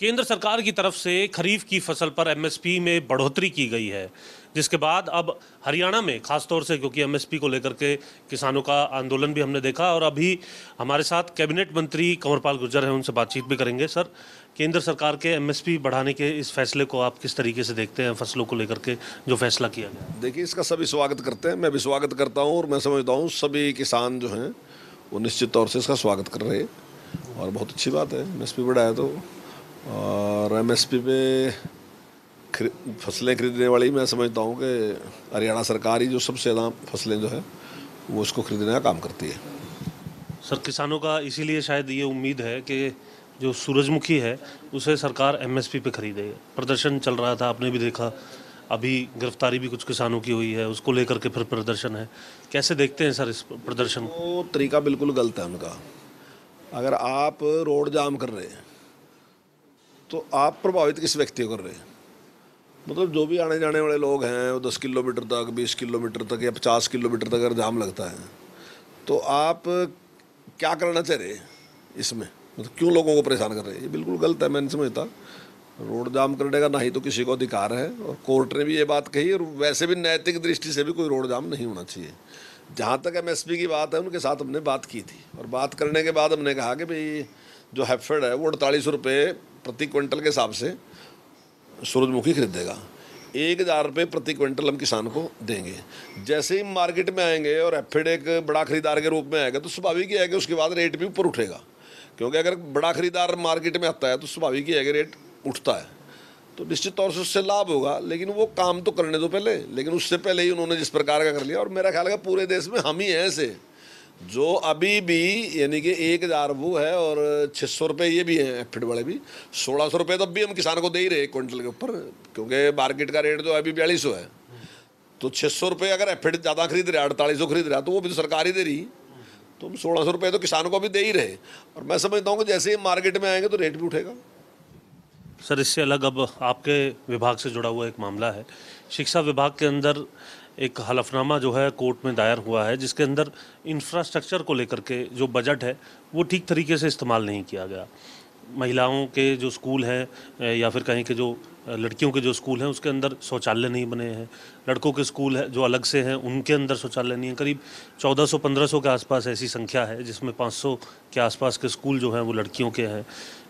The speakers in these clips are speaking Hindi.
केंद्र सरकार की तरफ से खरीफ की फसल पर एमएसपी में बढ़ोतरी की गई है जिसके बाद अब हरियाणा में खासतौर से क्योंकि एमएसपी को लेकर के किसानों का आंदोलन भी हमने देखा और अभी हमारे साथ कैबिनेट मंत्री कंवरपाल गुर्जर हैं उनसे बातचीत भी करेंगे सर केंद्र सरकार के एमएसपी बढ़ाने के इस फैसले को आप किस तरीके से देखते हैं फसलों को लेकर के जो फैसला किया गया देखिए इसका सभी स्वागत करते हैं मैं भी स्वागत करता हूँ और मैं समझता हूँ सभी किसान जो हैं वो निश्चित तौर से इसका स्वागत कर रहे हैं और बहुत अच्छी बात है एम एस पी बढ़ाया तो और एम एस पी पे फसलें खरीदने वाली मैं समझता हूँ कि हरियाणा सरकार ही जो सबसे ज़्यादा फसलें जो है वो उसको खरीदने का काम करती है सर किसानों का इसीलिए शायद ये उम्मीद है कि जो सूरजमुखी है उसे सरकार एम एस पी पे खरीदेगी प्रदर्शन चल रहा था आपने भी देखा अभी गिरफ्तारी भी कुछ किसानों की हुई है उसको लेकर के फिर प्रदर्शन है कैसे देखते हैं सर इस प्रदर्शन वो तरीका बिल्कुल गलत है उनका अगर आप रोड जाम कर रहे हैं तो आप प्रभावित किस व्यक्ति को कर रहे हैं मतलब जो भी आने जाने वाले लोग हैं वो दस किलोमीटर तक बीस किलोमीटर तक या पचास किलोमीटर तक अगर जाम लगता है तो आप क्या करना चाह रहे इसमें मतलब क्यों लोगों को परेशान कर रहे हैं ये बिल्कुल गलत है मैं नहीं समझता रोड जाम करने का ना ही तो किसी को अधिकार है और कोर्ट ने भी ये बात कही और वैसे भी नैतिक दृष्टि से भी कोई रोड जाम नहीं होना चाहिए जहाँ तक एमएसपी की बात है उनके साथ हमने बात की थी और बात करने के बाद हमने कहा कि भाई जो हैफेड है वो अड़तालीस रुपये प्रति क्विंटल के हिसाब से सूरजमुखी खरीदेगा एक हज़ार रुपये प्रति क्विंटल हम किसान को देंगे जैसे ही मार्केट में आएंगे और एफिड एक बड़ा खरीदार के रूप में आएगा तो स्वाभाविक ही है कि उसके बाद रेट भी ऊपर उठेगा क्योंकि अगर बड़ा खरीदार मार्केट में आता है तो स्वाभाविक ही है कि रेट उठता है तो निश्चित तौर से उससे लाभ होगा लेकिन वो काम तो करने दो पहले लेकिन उससे पहले ही उन्होंने जिस प्रकार का कर लिया और मेरा ख्याल है पूरे देश में हम ही हैं ऐसे जो अभी भी यानी कि एक हज़ार वो है और छः सौ रुपये ये भी हैं फिट वाले भी सोलह सौ रुपये तो अभी हम किसान को दे ही रहे क्विंटल के ऊपर क्योंकि मार्केट का रेट तो अभी बयालीस सौ है तो छः सौ रुपये अगर एफिड ज़्यादा खरीद रहा अड़तालीस सौ खरीद रहा तो वो भी तो सरकार ही दे रही तो हम सोलह सौ रुपये तो किसान को अभी दे ही रहे और मैं समझता हूँ कि जैसे ही मार्केट में आएंगे तो रेट भी उठेगा सर इससे अलग अब आपके विभाग से जुड़ा हुआ एक मामला है शिक्षा विभाग के अंदर एक हलफनामा जो है कोर्ट में दायर हुआ है जिसके अंदर इंफ्रास्ट्रक्चर को लेकर के जो बजट है वो ठीक तरीके से इस्तेमाल नहीं किया गया महिलाओं के जो स्कूल हैं या फिर कहीं के जो लड़कियों के जो स्कूल हैं उसके अंदर शौचालय नहीं बने हैं लड़कों के स्कूल है जो अलग से हैं उनके अंदर शौचालय नहीं है करीब 1400-1500 के आसपास ऐसी संख्या है जिसमें 500 के आसपास के स्कूल जो हैं वो लड़कियों के हैं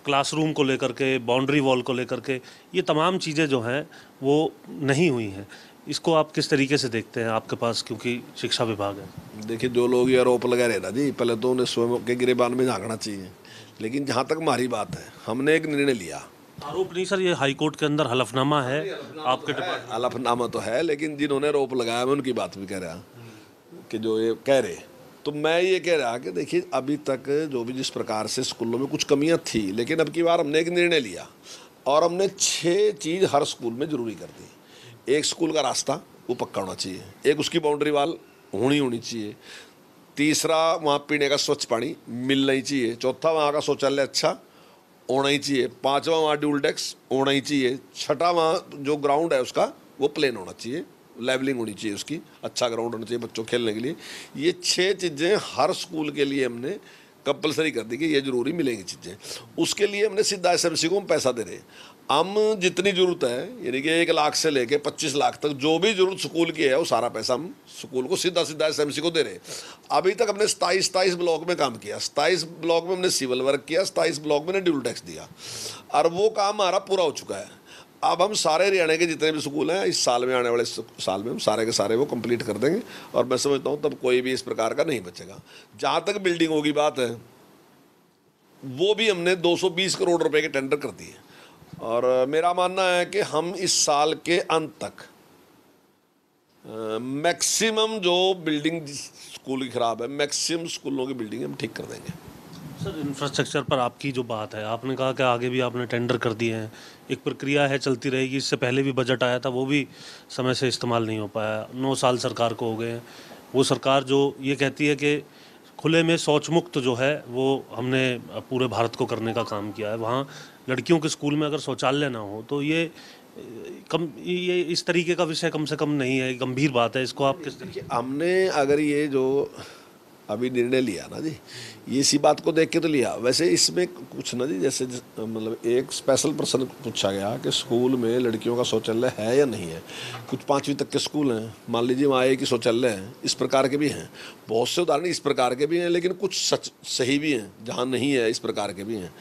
क्लासरूम को लेकर के बाउंड्री वॉल को लेकर के ये तमाम चीज़ें जो हैं वो नहीं हुई हैं इसको आप किस तरीके से देखते हैं आपके पास क्योंकि शिक्षा विभाग है देखिए जो लोग ये आरोप लगा रहे ना जी पहले तो उन्हें स्वयं के गिरेबान में झाँकना चाहिए लेकिन जहाँ तक हमारी बात है हमने एक निर्णय लिया आरोप नहीं सर ये हाईकोर्ट के अंदर हलफनामा है तो आपके हलफनामा तो है लेकिन जिन्होंने आरोप लगाया मैं उनकी बात भी कह रहा कि जो ये कह रहे तो मैं ये कह रहा कि देखिए अभी तक जो भी जिस प्रकार से स्कूलों में कुछ कमियां थी लेकिन अब की बार हमने एक निर्णय लिया और हमने छः चीज़ हर स्कूल में ज़रूरी कर दी एक स्कूल का रास्ता वो पक्का होना चाहिए एक उसकी बाउंड्री वाल होनी होनी चाहिए तीसरा वहाँ पीने का स्वच्छ पानी मिलना ही चाहिए चौथा वहाँ का शौचालय अच्छा होना ही चाहिए पाँचवा वहाँ ड्यूल डेस्क होना ही चाहिए छठा वहाँ जो ग्राउंड है उसका वो प्लेन होना चाहिए लेवलिंग होनी चाहिए उसकी अच्छा ग्राउंड होना चाहिए बच्चों खेलने के लिए ये छः चीज़ें हर स्कूल के लिए हमने कंपलसरी कर दी कि ये जरूरी मिलेंगी चीज़ें उसके लिए हमने सीधा एस को हम पैसा दे रहे हैं हम जितनी ज़रूरत है यानी कि एक लाख से लेके पच्चीस लाख तक जो भी ज़रूरत स्कूल की है वो सारा पैसा हम स्कूल को सीधा सीधा एस को दे रहे हैं अभी तक हमने सताईस सताईस ब्लॉक में काम किया सताईस ब्लॉक में हमने सिविल वर्क किया सताईस ब्लॉक में ड्यूल टैक्स दिया और वो काम हमारा पूरा हो चुका है अब हम सारे हरियाणा के जितने भी स्कूल हैं इस साल में आने वाले साल में हम सारे के सारे वो कंप्लीट कर देंगे और मैं समझता हूँ तब कोई भी इस प्रकार का नहीं बचेगा जहाँ तक बिल्डिंग होगी बात है वो भी हमने 220 करोड़ रुपए के टेंडर कर दिए और मेरा मानना है कि हम इस साल के अंत तक मैक्सिमम जो बिल्डिंग स्कूल की ख़राब है मैक्सिमम स्कूलों की बिल्डिंग हम ठीक कर देंगे सर इंफ्रास्ट्रक्चर पर आपकी जो बात है आपने कहा कि आगे भी आपने टेंडर कर दिए हैं एक प्रक्रिया है चलती रहेगी इससे पहले भी बजट आया था वो भी समय से इस्तेमाल नहीं हो पाया नौ साल सरकार को हो गए हैं वो सरकार जो ये कहती है कि खुले में शौच मुक्त जो है वो हमने पूरे भारत को करने का काम किया है वहाँ लड़कियों के स्कूल में अगर शौचालय ना हो तो ये कम ये इस तरीके का विषय कम से कम नहीं है गंभीर बात है इसको आप किस तरीके हमने अगर ये जो अभी निर्णय लिया ना जी ये इसी बात को देख के तो लिया वैसे इसमें कुछ ना जी जैसे मतलब एक स्पेशल पर्सन पूछा गया कि स्कूल में लड़कियों का शौचालय है या नहीं है कुछ पाँचवीं तक के स्कूल हैं मान लीजिए वहाँ एक ही शौचालय हैं इस प्रकार के भी हैं बहुत से उदाहरण इस प्रकार के भी हैं लेकिन कुछ सच सही भी हैं जहाँ नहीं है इस प्रकार के भी हैं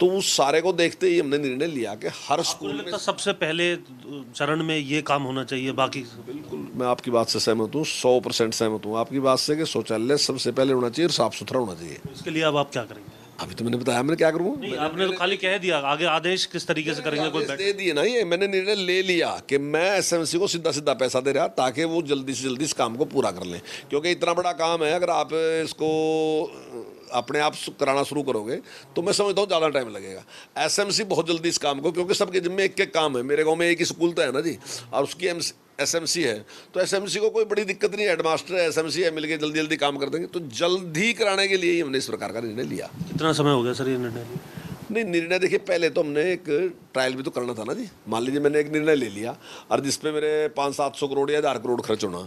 तो उस सारे को देखते ही हमने निर्णय लिया कि हर स्कूल में सबसे पहले चरण में ये काम होना चाहिए बाकी बिल्कुल मैं आपकी बात से सहमत हूँ सौ परसेंट सहमत हूँ आपकी बात से कि शौचालय सबसे पहले होना चाहिए और साफ सुथरा होना चाहिए इसके लिए अब आप क्या करेंगे अभी तो मैंने बताया मैंने क्या करूँगा आपने तो खाली कह दिया आगे आदेश किस तरीके से करेंगे कोई दे दिए ना ये मैंने निर्णय ले लिया कि मैं एसएमसी को सीधा सीधा पैसा दे रहा ताकि वो जल्दी से जल्दी इस काम को पूरा कर लें क्योंकि इतना बड़ा काम है अगर आप इसको अपने आप कराना शुरू करोगे तो मैं समझता हूँ ज़्यादा टाइम लगेगा एसएमसी बहुत जल्दी इस काम को क्योंकि सबके जिम्मे एक एक काम है मेरे गाँव में एक ही स्कूल तो है ना जी और उसकी एसएमसी है तो एसएमसी को कोई बड़ी दिक्कत नहीं हेडमास्टर है एसएमसी है मिलकर जल्दी जल्दी काम कर देंगे तो जल्दी कराने के लिए ही हमने इस प्रकार का निर्णय लिया कितना समय हो गया सर ये निर्णय नहीं निर्णय देखिए पहले तो हमने एक ट्रायल भी तो करना था ना जी मान लीजिए मैंने एक निर्णय ले लिया और जिसपे मेरे पाँच सात सौ करोड़ या हज़ार करोड़ खर्च होना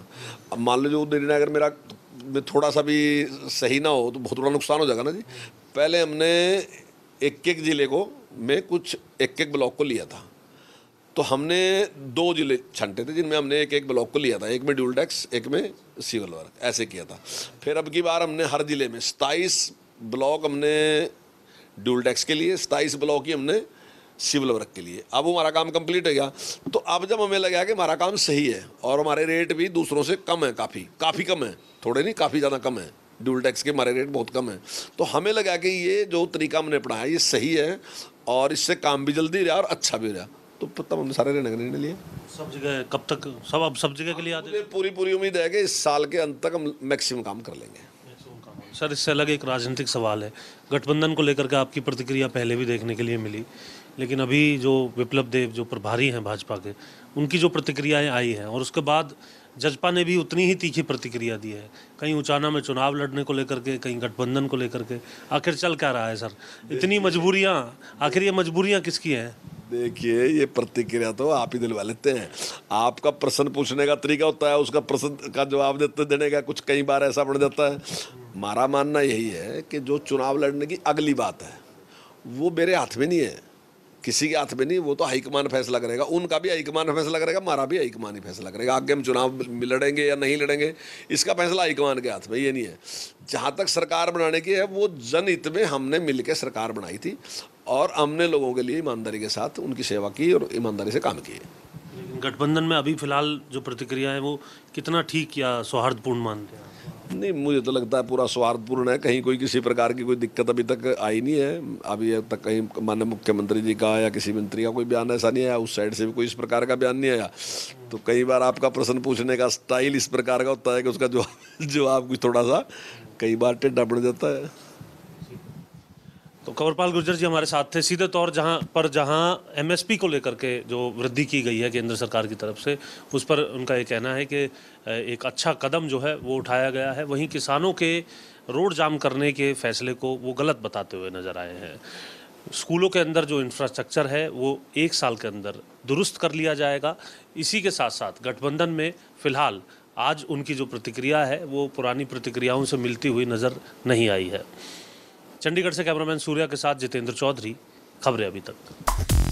अब मान लीजिए वो निर्णय अगर मेरा थोड़ा सा भी सही ना हो तो बहुत बड़ा नुकसान हो जाएगा ना जी पहले हमने एक एक ज़िले को में कुछ एक एक ब्लॉक को लिया था तो हमने दो जिले छंटे थे जिनमें हमने एक एक ब्लॉक को लिया था एक में ड्यूल टैक्स एक में सिविल वर्क ऐसे किया था फिर अब की बार हमने हर ज़िले में सताईस ब्लॉक हमने ड्यूल टैक्स के लिए सताईस ब्लॉक ही हमने सिविल वर्क के लिए अब हमारा काम कंप्लीट हो गया तो अब जब हमें लगा कि हमारा काम सही है और हमारे रेट भी दूसरों से कम है काफ़ी काफ़ी कम है थोड़े नहीं काफ़ी ज़्यादा कम है ड्यूल टैक्स के हमारे रेट बहुत कम है तो हमें लगा कि ये जो तरीका हमने पढ़ाया ये सही है और इससे काम भी जल्दी रहा और अच्छा भी रहा तो पत्ता हम सारे रहने निर्णय लिया सब जगह कब तक सब अब सब जगह के लिए आते पूरी पूरी उम्मीद है कि इस साल के अंत तक हम मैक्सिमम काम कर लेंगे सर इससे अलग एक राजनीतिक सवाल है गठबंधन को लेकर के आपकी प्रतिक्रिया पहले भी देखने के लिए मिली लेकिन अभी जो विप्लव देव जो प्रभारी हैं भाजपा के उनकी जो प्रतिक्रियाएं आई हैं और उसके बाद जजपा ने भी उतनी ही तीखी प्रतिक्रिया दी है कहीं उचाना में चुनाव लड़ने को लेकर के कहीं गठबंधन को लेकर के आखिर चल क्या रहा है सर इतनी मजबूरियाँ आखिर ये मजबूरियाँ किसकी हैं देखिए ये प्रतिक्रिया तो आप ही दिलवा लेते हैं आपका प्रश्न पूछने का तरीका होता है उसका प्रश्न का जवाब देते देने का कुछ कई बार ऐसा पड़ जाता है हमारा मानना यही है कि जो चुनाव लड़ने की अगली बात है वो मेरे हाथ में नहीं है किसी के हाथ में नहीं वो तो हाईकमान फैसला करेगा उनका भी हाईकमान फैसला करेगा हमारा भी हाईकमान ही फैसला करेगा आगे हम चुनाव लड़ेंगे या नहीं लड़ेंगे इसका फैसला हाईकमान के हाथ में ये नहीं है जहाँ तक सरकार बनाने की है वो जनहित में हमने मिल सरकार बनाई थी और हमने लोगों के लिए ईमानदारी के साथ उनकी सेवा की और ईमानदारी से काम किए गठबंधन में अभी फिलहाल जो प्रतिक्रिया है वो कितना ठीक या सौहार्दपूर्ण मानते हैं नहीं मुझे तो लगता है पूरा स्वार्थपूर्ण है कहीं कोई किसी प्रकार की कोई दिक्कत अभी तक आई नहीं है अभी तक कहीं मान्य मुख्यमंत्री जी का या किसी मंत्री का कोई बयान ऐसा नहीं आया उस साइड से भी कोई इस प्रकार का बयान नहीं आया तो कई बार आपका प्रश्न पूछने का स्टाइल इस प्रकार का होता है कि उसका जवाब जवाब कुछ थोड़ा सा कई बार टेढ़ा पड़ जाता है तो कंवरपाल गुर्जर जी हमारे साथ थे सीधे तौर जहां पर जहां एमएसपी को लेकर के जो वृद्धि की गई है केंद्र सरकार की तरफ से उस पर उनका ये कहना है कि एक अच्छा कदम जो है वो उठाया गया है वहीं किसानों के रोड जाम करने के फैसले को वो गलत बताते हुए नजर आए हैं स्कूलों के अंदर जो इंफ्रास्ट्रक्चर है वो एक साल के अंदर दुरुस्त कर लिया जाएगा इसी के साथ साथ गठबंधन में फिलहाल आज उनकी जो प्रतिक्रिया है वो पुरानी प्रतिक्रियाओं से मिलती हुई नज़र नहीं आई है चंडीगढ़ से कैमरामैन सूर्या के साथ जितेंद्र चौधरी खबरें अभी तक